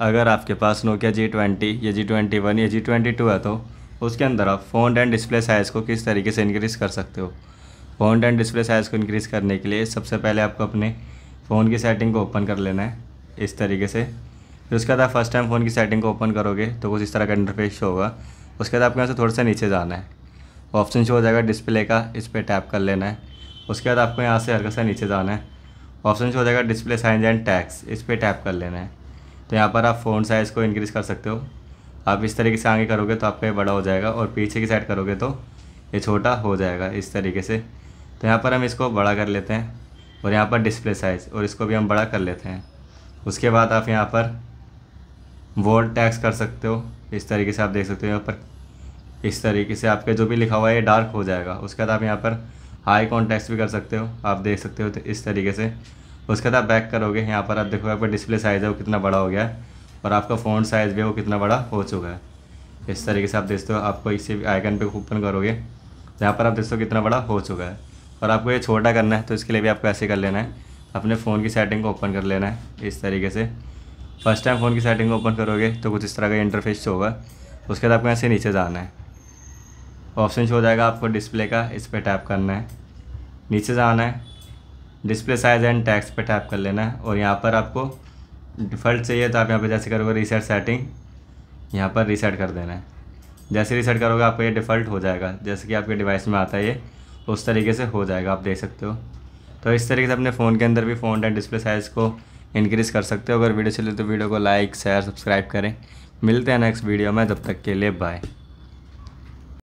अगर आपके पास Nokia G twenty या जी ट्वेंटी वन या जी ट्वेंटी टू है तो उसके अंदर आप फ़ोन एंड डिस्प्ले साइज़ को किस तरीके से इंक्रीज़ कर सकते हो फोन एंड डिस्प्ले साइज़ को इंक्रीज़ करने के लिए सबसे पहले आपको अपने फ़ोन की सेटिंग को ओपन कर लेना है इस तरीके से फिर उसके बाद आप फर्स्ट टाइम फ़ोन की सेटिंग को ओपन करोगे तो कुछ इस तरह का इंटरफेस होगा उसके बाद आपके यहाँ से थोड़ा सा नीचे जाना है ऑप्शन शो हो जाएगा डिस्प्ले का इस पर टैप कर लेना है उसके बाद आपको यहाँ से हल्का सा नीचे जाना है ऑप्शन शो हो जाएगा डिस्प्ले साइंस एंड टैक्स इस पर टैप कर लेना है तो यहाँ पर आप फ़ोन साइज़ को इंक्रीज़ कर सकते हो आप इस तरीके से आगे करोगे तो आपका ये बड़ा हो जाएगा और पीछे की साइड करोगे तो ये छोटा हो जाएगा इस तरीके से तो यहाँ पर हम इसको बड़ा कर लेते हैं और यहाँ पर डिस्प्ले साइज़ और इसको भी हम बड़ा कर लेते हैं उसके बाद आप यहाँ पर वोल्ट टैक्स कर सकते हो इस तरीके से आप देख सकते हो यहाँ पर इस तरीके से आपके जो भी लिखा हुआ है ये डार्क हो जाएगा उसके बाद आप यहाँ पर हाई कॉन्टैक्स भी कर सकते हो आप देख सकते हो तो इस तरीके से उसके बाद आप बैक करोगे यहाँ पर आप देखोगे आपका डिस्प्ले साइज़ है वो कितना बड़ा हो गया है और आपका फ़ोन साइज़ भी है वो कितना बड़ा हो चुका है इस तरीके से आप देखते हो आपको इसी आइकन पे ओपन करोगे यहाँ पर आप देखते हो कितना बड़ा हो चुका है और आपको ये छोटा करना है तो इसके लिए भी आपको ऐसे कर लेना है अपने फ़ोन की सेटिंग को ओपन कर लेना है इस तरीके से फर्स्ट टाइम फ़ोन की सेटिंग को ओपन करोगे तो कुछ इस तरह का इंटरफेस होगा उसके बाद आपको ऐसे नीचे जाना है ऑप्शन हो जाएगा आपको डिस्प्ले का इस पर टैप करना है नीचे जाना है डिस्प्ले साइज एंड टैक्स पे टैप कर लेना है और यहाँ पर आपको डिफ़ॉल्ट चाहिए तो आप यहाँ पर जैसे करोगे रीसेट सेटिंग यहाँ पर रीसेट कर देना है जैसे रीसेट करोगे आपको ये डिफ़ल्ट हो जाएगा जैसे कि आपके डिवाइस में आता है ये उस तरीके से हो जाएगा आप देख सकते हो तो इस तरीके से अपने फ़ोन के अंदर भी फ़ोन एंड डिस्प्ले साइज़ को इनक्रीज़ कर सकते हो अगर वीडियो चले तो वीडियो को लाइक शेयर सब्सक्राइब करें मिलते हैं नेक्स्ट वीडियो में तब तक के लिए बाय